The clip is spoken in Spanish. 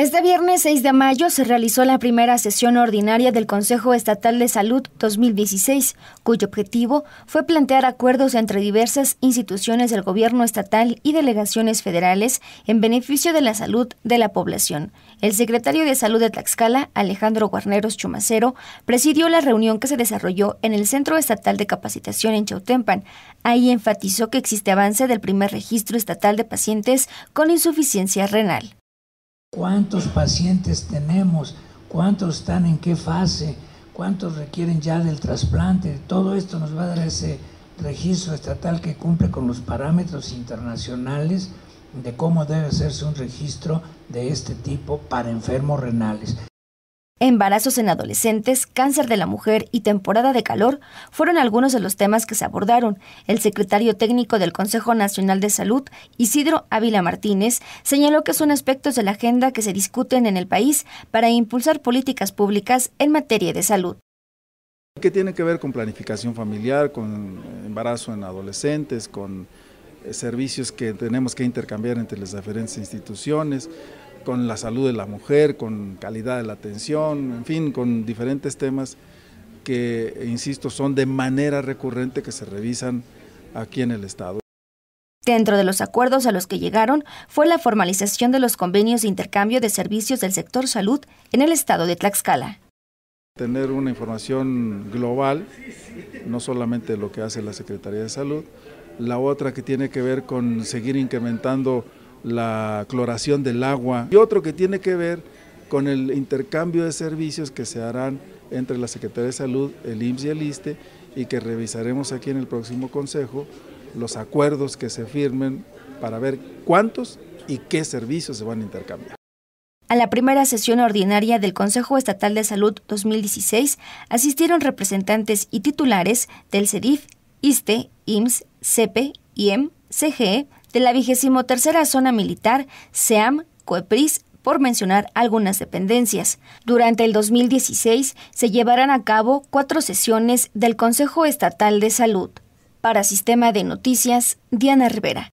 Este viernes 6 de mayo se realizó la primera sesión ordinaria del Consejo Estatal de Salud 2016, cuyo objetivo fue plantear acuerdos entre diversas instituciones del gobierno estatal y delegaciones federales en beneficio de la salud de la población. El secretario de Salud de Tlaxcala, Alejandro Guarneros Chumacero, presidió la reunión que se desarrolló en el Centro Estatal de Capacitación en Chautempan. Ahí enfatizó que existe avance del primer registro estatal de pacientes con insuficiencia renal cuántos pacientes tenemos, cuántos están en qué fase, cuántos requieren ya del trasplante. Todo esto nos va a dar ese registro estatal que cumple con los parámetros internacionales de cómo debe hacerse un registro de este tipo para enfermos renales. Embarazos en adolescentes, cáncer de la mujer y temporada de calor fueron algunos de los temas que se abordaron. El secretario técnico del Consejo Nacional de Salud, Isidro Ávila Martínez, señaló que son aspectos de la agenda que se discuten en el país para impulsar políticas públicas en materia de salud. ¿Qué tiene que ver con planificación familiar, con embarazo en adolescentes, con eh, servicios que tenemos que intercambiar entre las diferentes instituciones, con la salud de la mujer, con calidad de la atención, en fin, con diferentes temas que, insisto, son de manera recurrente que se revisan aquí en el Estado. Dentro de los acuerdos a los que llegaron fue la formalización de los convenios de intercambio de servicios del sector salud en el estado de Tlaxcala. Tener una información global, no solamente lo que hace la Secretaría de Salud, la otra que tiene que ver con seguir incrementando la cloración del agua y otro que tiene que ver con el intercambio de servicios que se harán entre la Secretaría de Salud, el IMSS y el ISTE y que revisaremos aquí en el próximo consejo los acuerdos que se firmen para ver cuántos y qué servicios se van a intercambiar. A la primera sesión ordinaria del Consejo Estatal de Salud 2016 asistieron representantes y titulares del CEDIF, ISTE, IMSS, CEPE, y CGE, de la vigésimo zona militar, SEAM, COEPRIS, por mencionar algunas dependencias. Durante el 2016 se llevarán a cabo cuatro sesiones del Consejo Estatal de Salud. Para Sistema de Noticias, Diana Rivera.